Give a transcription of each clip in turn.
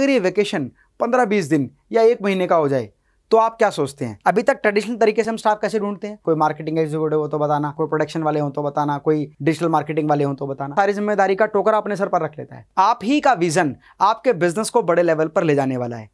अगर ये वेकेशन पंद्रह बीस दिन या एक महीने का हो जाए तो आप क्या सोचते हैं अभी तक ट्रेडिशनल तरीके से हम स्टाफ कैसे ढूंढते हैं कोई मार्केटिंग एग्जीक्यूटिव हो तो बताना कोई प्रोडक्शन वाले हो तो बताना कोई डिजिटल मार्केटिंग वाले हो तो बताना सारी जिम्मेदारी का टोकर अपने सर पर रख लेता है आप ही का विजन आपके बिजनेस को बड़े लेवल पर ले जाने वाला है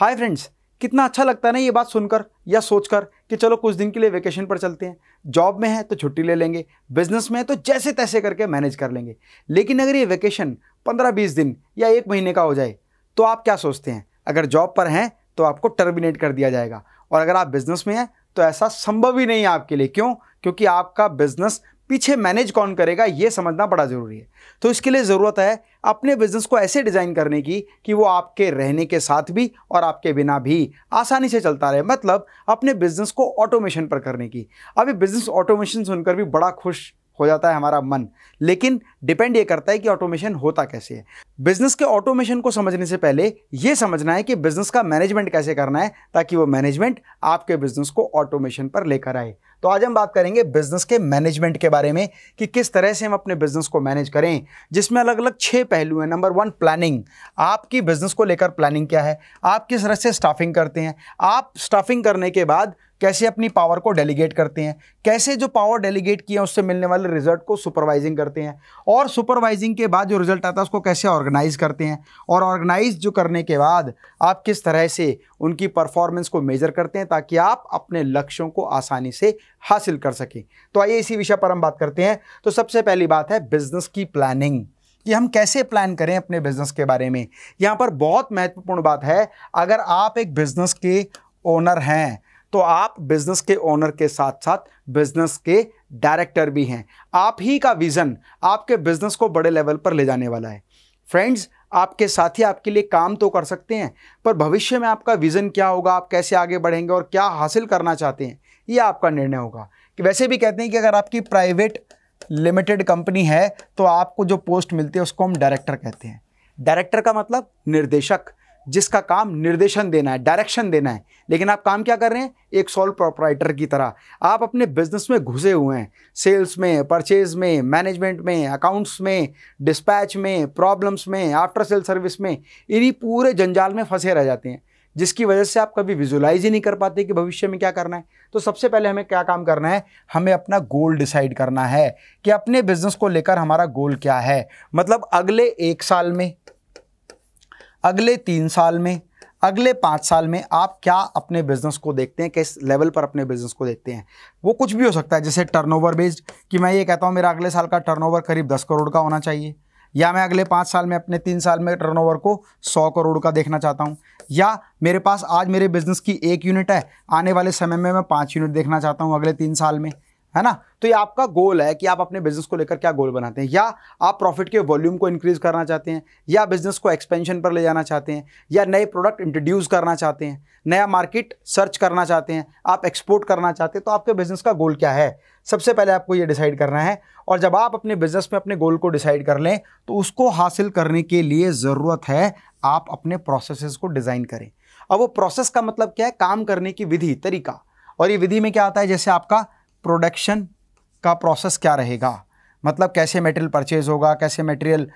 हाय फ्रेंड्स कितना अच्छा लगता है ना ये बात सुनकर या सोचकर कि चलो कुछ दिन के लिए वेकेशन पर चलते हैं जॉब में है तो छुट्टी ले लेंगे बिजनेस में है तो जैसे तैसे करके मैनेज कर लेंगे लेकिन अगर ये वेकेशन पंद्रह बीस दिन या एक महीने का हो जाए तो आप क्या सोचते हैं अगर जॉब पर हैं तो आपको टर्मिनेट कर दिया जाएगा और अगर आप बिज़नेस में हैं तो ऐसा संभव ही नहीं है आपके लिए क्यों क्योंकि आपका बिज़नेस पीछे मैनेज कौन करेगा ये समझना बड़ा ज़रूरी है तो इसके लिए ज़रूरत है अपने बिज़नेस को ऐसे डिज़ाइन करने की कि वो आपके रहने के साथ भी और आपके बिना भी आसानी से चलता रहे मतलब अपने बिज़नेस को ऑटोमेशन पर करने की अभी बिज़नेस ऑटोमेशन सुनकर भी बड़ा खुश हो जाता है हमारा मन लेकिन डिपेंड ये करता है कि ऑटोमेशन होता कैसे है बिजनेस के ऑटोमेशन को समझने से पहले ये समझना है कि बिजनेस का मैनेजमेंट कैसे करना है ताकि वो मैनेजमेंट आपके बिजनेस को ऑटोमेशन पर लेकर आए तो आज हम बात करेंगे बिजनेस के मैनेजमेंट के बारे में कि किस तरह से हम अपने बिजनेस को मैनेज करें जिसमें अलग अलग छः पहलू हैं नंबर वन प्लानिंग आपकी बिजनेस को लेकर प्लानिंग क्या है आप किस तरह से स्टाफिंग करते हैं आप स्टाफिंग करने के बाद कैसे अपनी पावर को डेलीगेट करते हैं कैसे जो पावर डेलीगेट किया उससे मिलने वाले रिजल्ट को सुपरवाइजिंग करते हैं और सुपरवाइजिंग के बाद जो रिजल्ट आता है उसको कैसे ऑर्गेनाइज करते हैं और ऑर्गेनाइज जो करने के बाद आप किस तरह से उनकी परफॉर्मेंस को मेजर करते हैं ताकि आप अपने लक्ष्यों को आसानी से हासिल कर सकें तो आइए इसी विषय पर हम बात करते हैं तो सबसे पहली बात है बिजनेस की प्लानिंग कि हम कैसे प्लान करें अपने बिजनेस के बारे में यहाँ पर बहुत महत्वपूर्ण बात है अगर आप एक बिजनेस के ओनर हैं तो आप बिजनेस के ओनर के साथ साथ बिजनेस के डायरेक्टर भी हैं आप ही का विज़न आपके बिजनेस को बड़े लेवल पर ले जाने वाला है फ्रेंड्स आपके साथी आपके लिए काम तो कर सकते हैं पर भविष्य में आपका विज़न क्या होगा आप कैसे आगे बढ़ेंगे और क्या हासिल करना चाहते हैं ये आपका निर्णय होगा कि वैसे भी कहते हैं कि अगर आपकी प्राइवेट लिमिटेड कंपनी है तो आपको जो पोस्ट मिलती है उसको हम डायरेक्टर कहते हैं डायरेक्टर का मतलब निर्देशक जिसका काम निर्देशन देना है डायरेक्शन देना है लेकिन आप काम क्या कर रहे हैं एक सोल प्रोपराइटर की तरह आप अपने बिजनेस में घुसे हुए हैं सेल्स में परचेज में मैनेजमेंट में अकाउंट्स में डिस्पैच में प्रॉब्लम्स में आफ्टर सेल सर्विस में इन्हीं पूरे जंजाल में फंसे रह जाते हैं जिसकी वजह से आप कभी विजुलाइज ही नहीं कर पाते कि भविष्य में क्या करना है तो सबसे पहले हमें क्या काम करना है हमें अपना गोल डिसाइड करना है कि अपने बिजनेस को लेकर हमारा गोल क्या है मतलब अगले एक साल में अगले तीन साल में अगले पाँच साल में आप क्या अपने बिज़नेस को देखते हैं किस लेवल पर अपने बिज़नेस को देखते हैं वो कुछ भी हो सकता है जैसे टर्नओवर बेस्ड कि मैं ये कहता हूँ मेरा अगले साल का टर्नओवर करीब दस करोड़ का होना चाहिए या मैं अगले पाँच साल में अपने तीन साल में टर्नओवर को सौ करोड़ का देखना चाहता हूँ या मेरे पास आज मेरे बिज़नेस की एक यूनिट है आने वाले समय में मैं पाँच यूनिट देखना चाहता हूँ अगले तीन साल में है ना तो ये आपका गोल है कि आप अपने बिजनेस को लेकर क्या गोल बनाते हैं या आप प्रॉफिट के वॉल्यूम को इंक्रीज करना चाहते हैं या बिजनेस को एक्सपेंशन पर ले जाना चाहते हैं या नए प्रोडक्ट इंट्रोड्यूस करना चाहते हैं नया मार्केट सर्च करना चाहते हैं आप एक्सपोर्ट करना चाहते हैं तो आपके बिजनेस का गोल क्या है सबसे पहले आपको ये डिसाइड करना है और जब आप अपने बिजनेस में अपने गोल को डिसाइड कर लें तो उसको हासिल करने के लिए ज़रूरत है आप अपने प्रोसेसेस को डिज़ाइन करें अब वो प्रोसेस का मतलब क्या है काम करने की विधि तरीका और ये विधि में क्या आता है जैसे आपका प्रोडक्शन का प्रोसेस क्या रहेगा मतलब कैसे मटेरियल परचेज होगा कैसे मटेरियल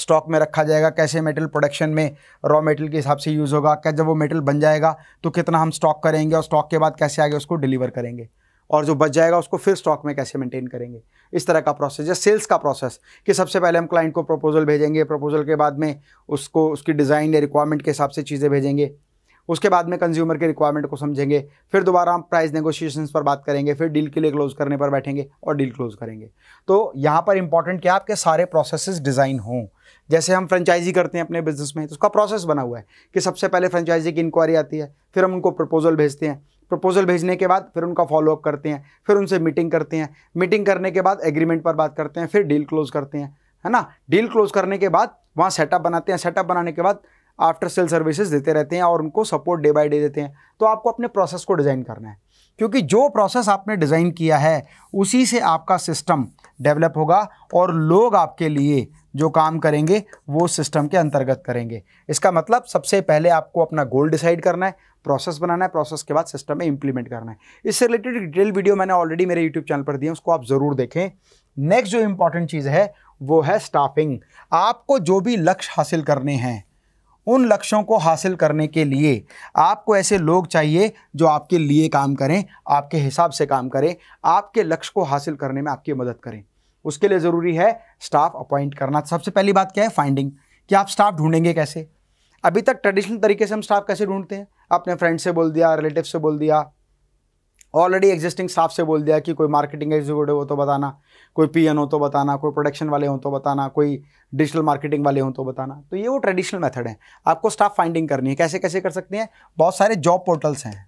स्टॉक में रखा जाएगा कैसे मटेरियल प्रोडक्शन में रॉ मटेरियल के हिसाब से यूज़ होगा क्या जब वो मटेरियल बन जाएगा तो कितना हम स्टॉक करेंगे और स्टॉक के बाद कैसे आगे उसको डिलीवर करेंगे और जो बच जाएगा उसको फिर स्टॉक में कैसे मेंटेन करेंगे इस तरह का प्रोसेस या सेल्स का प्रोसेस कि सबसे पहले हम क्लाइंट को प्रपोजल भेजेंगे प्रपोजल के बाद में उसको उसकी डिज़ाइन या रिक्वायरमेंट के हिसाब से चीज़ें भेजेंगे उसके बाद में कंज्यूमर के रिक्वायरमेंट को समझेंगे फिर दोबारा हम प्राइस नेगोशिएशन पर बात करेंगे फिर डील के लिए क्लोज करने पर बैठेंगे और डील क्लोज करेंगे तो यहाँ पर इंपॉर्टेंट क्या आपके सारे प्रोसेसेस डिज़ाइन हों जैसे हम फ्रेंचाइजी करते हैं अपने बिजनेस में तो उसका प्रोसेस बना हुआ है कि सबसे पहले फ्रेंचाइजी की इंक्वायरी आती है फिर हम उनको प्रपोजल भेजते हैं प्रपोजल भेजने के बाद फिर उनका फॉलोअप करते हैं फिर उनसे मीटिंग करते हैं मीटिंग करने के बाद एग्रीमेंट पर बात करते हैं फिर डील क्लोज करते हैं है ना डील क्लोज करने के बाद वहाँ सेटअप बनाते हैं सेटअप बनाने के बाद आफ्टर सेल सर्विसेज देते रहते हैं और उनको सपोर्ट डे बाय डे देते हैं तो आपको अपने प्रोसेस को डिज़ाइन करना है क्योंकि जो प्रोसेस आपने डिज़ाइन किया है उसी से आपका सिस्टम डेवलप होगा और लोग आपके लिए जो काम करेंगे वो सिस्टम के अंतर्गत करेंगे इसका मतलब सबसे पहले आपको अपना गोल डिसाइड करना है प्रोसेस बनाना है प्रोसेस के बाद सिस्टम में इंप्लीमेंट करना है इससे रिलेटेड डिटेल वीडियो मैंने ऑलरेडी मेरे यूट्यूब चैनल पर दिए उसको आप ज़रूर देखें नेक्स्ट जो इंपॉर्टेंट चीज़ है वो है स्टाफिंग आपको जो भी लक्ष्य हासिल करने हैं उन लक्ष्यों को हासिल करने के लिए आपको ऐसे लोग चाहिए जो आपके लिए काम करें आपके हिसाब से काम करें आपके लक्ष्य को हासिल करने में आपकी मदद करें उसके लिए ज़रूरी है स्टाफ अपॉइंट करना सबसे पहली बात क्या है फाइंडिंग कि आप स्टाफ ढूंढेंगे कैसे अभी तक ट्रेडिशनल तरीके से हम स्टाफ कैसे ढूंढते हैं अपने फ्रेंड से बोल दिया रिलेटिव से बोल दिया ऑलरेडी एग्जिस्टिंग स्टाफ से बोल दिया कि कोई मार्केटिंग एग्जीक्यूटिव हो तो बताना कोई पीएन हो तो बताना कोई प्रोडक्शन वाले हो तो बताना कोई डिजिटल मार्केटिंग वाले हों तो बताना तो ये वो ट्रेडिशनल मेथड है आपको स्टाफ फाइंडिंग करनी है कैसे कैसे कर सकते हैं बहुत सारे जॉब पोर्टल्स हैं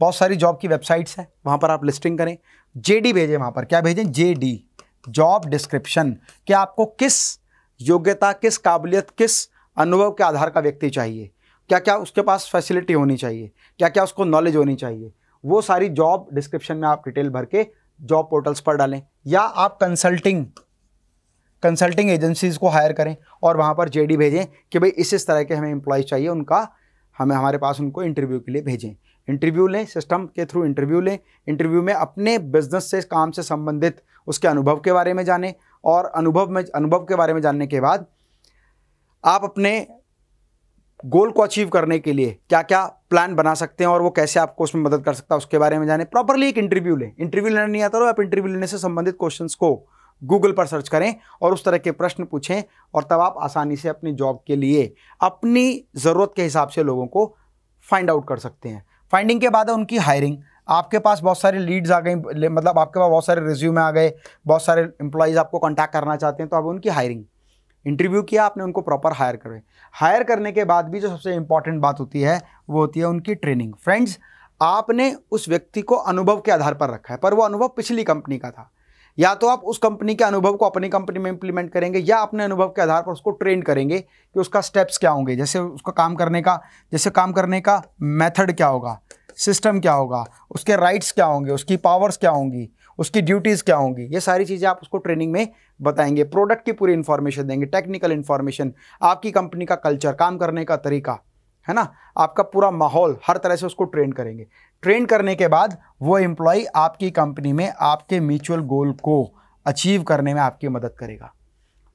बहुत सारी जॉब की वेबसाइट्स हैं वहाँ पर आप लिस्टिंग करें जे डी भेजें वहाँ पर क्या भेजें जे डी जॉब डिस्क्रिप्शन क्या आपको किस योग्यता किस काबिलियत किस अनुभव के आधार का व्यक्ति चाहिए क्या क्या उसके पास फैसिलिटी होनी चाहिए क्या क्या उसको नॉलेज होनी चाहिए वो सारी जॉब डिस्क्रिप्शन में आप डिटेल भर के जॉब पोर्टल्स पर डालें या आप कंसल्टिंग कंसल्टिंग एजेंसीज को हायर करें और वहाँ पर जे भेजें कि भाई इस इस तरह के हमें एम्प्लॉय चाहिए उनका हमें हमारे पास उनको इंटरव्यू के लिए भेजें इंटरव्यू लें सिस्टम के थ्रू इंटरव्यू लें इंटरव्यू में अपने बिजनेस से काम से संबंधित उसके अनुभव के बारे में जानें और अनुभव में अनुभव के बारे में जानने के बाद आप अपने गोल को अचीव करने के लिए क्या क्या प्लान बना सकते हैं और वो कैसे आपको उसमें मदद कर सकता है उसके बारे में जाने प्रॉपरली एक इंटरव्यू लें इंटरव्यू लेना नहीं आता तो आप इंटरव्यू लेने से संबंधित क्वेश्चन को गूगल पर सर्च करें और उस तरह के प्रश्न पूछें और तब आप आसानी से अपनी जॉब के लिए अपनी ज़रूरत के हिसाब से लोगों को फाइंड आउट कर सकते हैं फाइंडिंग के बाद है उनकी हायरिंग आपके पास बहुत सारे लीड्स आ गए मतलब आपके पास बहुत सारे रिज्यूमे आ गए बहुत सारे एम्प्लॉयज़ आपको कॉन्टैक्ट करना चाहते हैं तो आप उनकी हायरिंग इंटरव्यू किया आपने उनको प्रॉपर हायर करे हायर करने के बाद भी जो सबसे इंपॉर्टेंट बात होती है वो होती है उनकी ट्रेनिंग फ्रेंड्स आपने उस व्यक्ति को अनुभव के आधार पर रखा है पर वो अनुभव पिछली कंपनी का था या तो आप उस कंपनी के अनुभव को अपनी कंपनी में इंप्लीमेंट करेंगे या अपने अनुभव के आधार पर उसको ट्रेन करेंगे कि उसका स्टेप्स क्या होंगे जैसे उसका काम करने का जैसे काम करने का मेथड क्या होगा सिस्टम क्या होगा उसके राइट्स क्या होंगे उसकी पावर्स क्या होंगी उसकी ड्यूटीज़ क्या होंगी ये सारी चीज़ें आप उसको ट्रेनिंग में बताएंगे प्रोडक्ट की पूरी इन्फॉर्मेशन देंगे टेक्निकल इन्फॉर्मेशन आपकी कंपनी का कल्चर काम करने का तरीका है ना आपका पूरा माहौल हर तरह से उसको ट्रेन करेंगे ट्रेन करने के बाद वो एम्प्लॉय आपकी कंपनी में आपके म्यूचुअल गोल को अचीव करने में आपकी मदद करेगा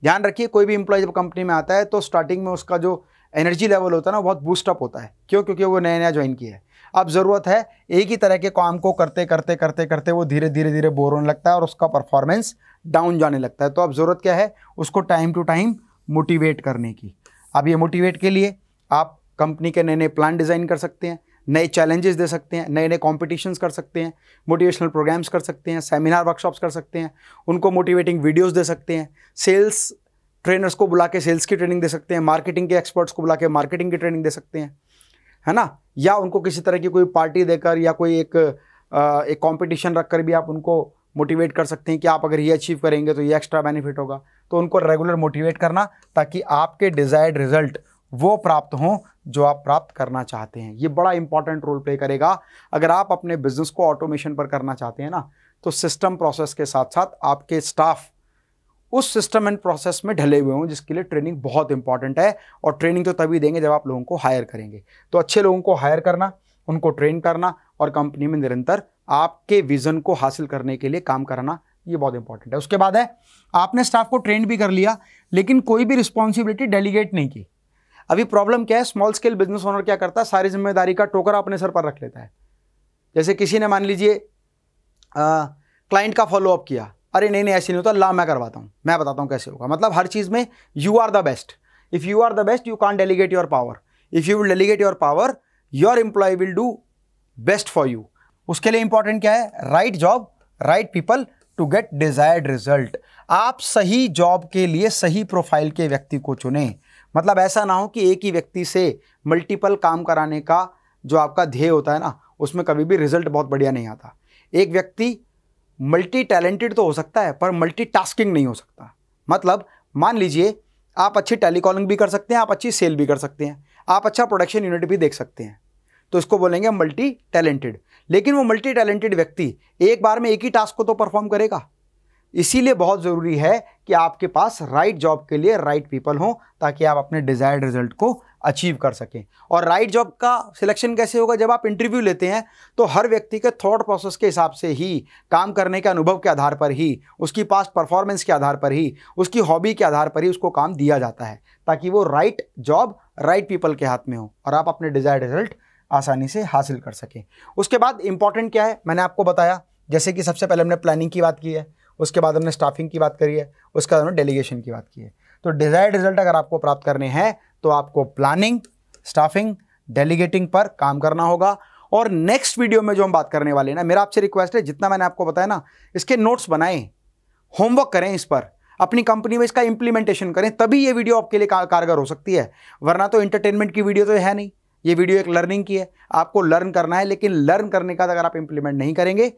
ध्यान रखिए कोई भी एम्प्लॉय जब कंपनी में आता है तो स्टार्टिंग में उसका जो एनर्जी लेवल होता है ना बहुत बूस्टअप होता है क्यों क्योंकि वो नया नया ज्वाइन किया है अब ज़रूरत है एक ही तरह के काम को करते करते करते करते वो धीरे धीरे धीरे बोर होने लगता है और उसका परफॉर्मेंस डाउन जाने लगता है तो अब ज़रूरत क्या है उसको टाइम टू टाइम मोटिवेट करने की अब ये मोटिवेट के लिए आप कंपनी के नए नए प्लान डिज़ाइन कर सकते हैं नए चैलेंजेस दे सकते हैं नए नए कॉम्पिटिशन्स कर सकते हैं मोटिवेशनल प्रोग्राम्स कर सकते हैं सेमिनार वर्कशॉप्स कर सकते हैं उनको मोटिवेटिंग वीडियोस दे सकते हैं सेल्स ट्रेनर्स को बुला के सेल्स की ट्रेनिंग दे सकते हैं मार्केटिंग के एक्सपर्ट्स को बुला के मार्केटिंग की ट्रेनिंग दे सकते हैं है ना या उनको किसी तरह की कोई पार्टी देकर या कोई एक आ, एक कंपटीशन रखकर भी आप उनको मोटिवेट कर सकते हैं कि आप अगर ये अचीव करेंगे तो ये एक्स्ट्रा बेनिफिट होगा तो उनको रेगुलर मोटिवेट करना ताकि आपके डिज़ायर्ड रिजल्ट वो प्राप्त हों जो आप प्राप्त करना चाहते हैं ये बड़ा इंपॉर्टेंट रोल प्ले करेगा अगर आप अपने बिजनेस को ऑटोमेशन पर करना चाहते हैं ना तो सिस्टम प्रोसेस के साथ साथ आपके स्टाफ उस सिस्टम एंड प्रोसेस में ढले हुए हों जिसके लिए ट्रेनिंग बहुत इंपॉर्टेंट है और ट्रेनिंग तो तभी देंगे जब आप लोगों को हायर करेंगे तो अच्छे लोगों को हायर करना उनको ट्रेन करना और कंपनी में निरंतर आपके विज़न को हासिल करने के लिए काम करना ये बहुत इंपॉर्टेंट है उसके बाद है आपने स्टाफ को ट्रेन भी कर लिया लेकिन कोई भी रिस्पॉन्सिबिलिटी डेलीगेट नहीं की अभी प्रॉब्लम क्या है स्मॉल स्केल बिजनेस ओनर क्या करता है सारी जिम्मेदारी का टोकर अपने सर पर रख लेता है जैसे किसी ने मान लीजिए क्लाइंट का फॉलोअप किया अरे नहीं नहीं ऐसे नहीं होता ला मैं करवाता हूँ मैं बताता हूँ कैसे होगा मतलब हर चीज़ में you are the best if you are the best you can't delegate your power if you will delegate your power your employee will do best for you उसके लिए इंपॉर्टेंट क्या है right job right people to get desired result आप सही job के लिए सही profile के व्यक्ति को चुने मतलब ऐसा ना हो कि एक ही व्यक्ति से मल्टीपल काम कराने का जो आपका ध्येय होता है ना उसमें कभी भी रिजल्ट बहुत बढ़िया नहीं आता एक व्यक्ति मल्टी टैलेंटेड तो हो सकता है पर मल्टी टास्किंग नहीं हो सकता मतलब मान लीजिए आप अच्छी टेलीकॉलिंग भी कर सकते हैं आप अच्छी सेल भी कर सकते हैं आप अच्छा प्रोडक्शन यूनिट भी देख सकते हैं तो इसको बोलेंगे मल्टी टैलेंटेड लेकिन वो मल्टी टैलेंटेड व्यक्ति एक बार में एक ही टास्क को तो परफॉर्म करेगा इसीलिए बहुत ज़रूरी है कि आपके पास राइट right जॉब के लिए राइट पीपल हों ताकि आप अपने डिज़ायर्ड रिजल्ट को अचीव कर सकें और राइट जॉब का सिलेक्शन कैसे होगा जब आप इंटरव्यू लेते हैं तो हर व्यक्ति के थॉट प्रोसेस के हिसाब से ही काम करने के अनुभव के आधार पर ही उसकी पास्ट परफॉर्मेंस के आधार पर ही उसकी हॉबी के आधार पर ही उसको काम दिया जाता है ताकि वो राइट जॉब राइट पीपल के हाथ में हो और आप अपने डिजायर रिजल्ट आसानी से हासिल कर सकें उसके बाद इंपॉर्टेंट क्या है मैंने आपको बताया जैसे कि सबसे पहले हमने प्लानिंग की बात की है उसके बाद हमने स्टाफिंग की बात करी है उसके बाद हमने डेलीगेशन की बात की है तो डिज़ायर्ड रिजल्ट अगर आपको प्राप्त करने हैं तो आपको प्लानिंग स्टाफिंग डेलीगेटिंग पर काम करना होगा और नेक्स्ट वीडियो में जो हम बात करने वाले हैं ना मेरा आपसे रिक्वेस्ट है जितना मैंने आपको बताया ना इसके नोट्स बनाएं होमवर्क करें इस पर अपनी कंपनी में इसका इंप्लीमेंटेशन करें तभी ये वीडियो आपके लिए कारगर हो सकती है वरना तो एंटरटेनमेंट की वीडियो तो है नहीं ये वीडियो एक लर्निंग की है आपको लर्न करना है लेकिन लर्न करने का अगर आप इंप्लीमेंट नहीं करेंगे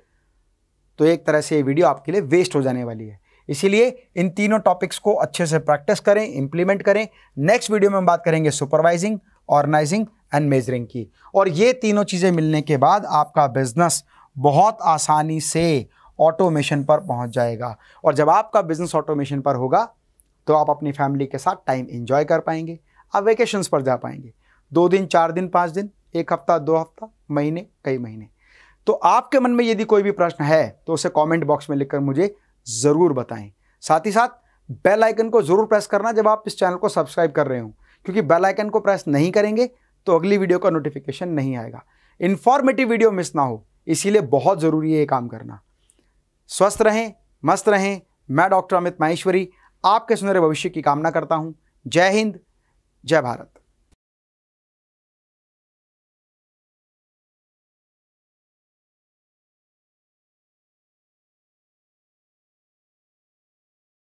तो एक तरह से ये वीडियो आपके लिए वेस्ट हो जाने वाली है इसीलिए इन तीनों टॉपिक्स को अच्छे से प्रैक्टिस करें इंप्लीमेंट करें नेक्स्ट वीडियो में हम बात करेंगे सुपरवाइजिंग ऑर्गेनाइजिंग एंड मेजरिंग की और ये तीनों चीज़ें मिलने के बाद आपका बिजनेस बहुत आसानी से ऑटोमेशन पर पहुंच जाएगा और जब आपका बिजनेस ऑटोमेशन पर होगा तो आप अपनी फैमिली के साथ टाइम इंजॉय कर पाएंगे आप वेकेशंस पर जा पाएंगे दो दिन चार दिन पाँच दिन एक हफ्ता दो हफ्ता महीने कई महीने तो आपके मन में यदि कोई भी प्रश्न है तो उसे कमेंट बॉक्स में लिखकर मुझे ज़रूर बताएं साथ ही साथ बेल आइकन को ज़रूर प्रेस करना जब आप इस चैनल को सब्सक्राइब कर रहे हो क्योंकि बेल आइकन को प्रेस नहीं करेंगे तो अगली वीडियो का नोटिफिकेशन नहीं आएगा इंफॉर्मेटिव वीडियो मिस ना हो इसीलिए बहुत ज़रूरी है ये काम करना स्वस्थ रहें मस्त रहें मैं डॉक्टर अमित माहेश्वरी आपके सुनहरे भविष्य की कामना करता हूं जय हिंद जय भारत